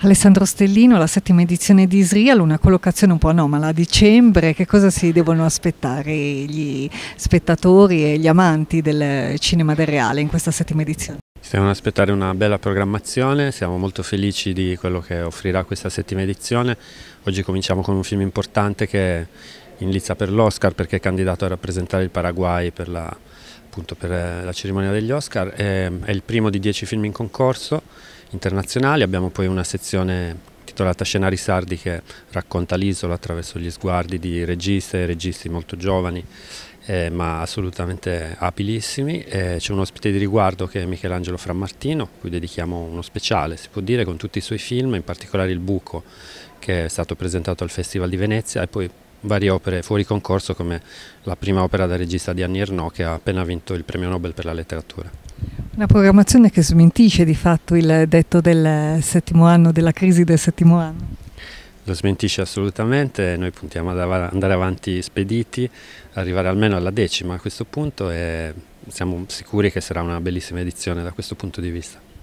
Alessandro Stellino, la settima edizione di Israel, una collocazione un po' anomala a dicembre, che cosa si devono aspettare gli spettatori e gli amanti del cinema del reale in questa settima edizione? Ci devono aspettare una bella programmazione, siamo molto felici di quello che offrirà questa settima edizione. Oggi cominciamo con un film importante che in lizza per l'Oscar perché è candidato a rappresentare il Paraguay per la appunto per eh, la cerimonia degli Oscar, è, ehm, è il primo di dieci film in concorso internazionali, abbiamo poi una sezione intitolata Scenari Sardi che racconta l'isola attraverso gli sguardi di registe, registi molto giovani eh, ma assolutamente abilissimi. Eh, c'è un ospite di riguardo che è Michelangelo Frammartino, cui dedichiamo uno speciale, si può dire, con tutti i suoi film, in particolare Il Buco che è stato presentato al Festival di Venezia e poi varie opere fuori concorso come la prima opera da regista di Annie Ernaux che ha appena vinto il premio Nobel per la letteratura. Una programmazione che smentisce di fatto il detto del settimo anno, della crisi del settimo anno. Lo smentisce assolutamente, noi puntiamo ad andare avanti spediti, arrivare almeno alla decima a questo punto e siamo sicuri che sarà una bellissima edizione da questo punto di vista.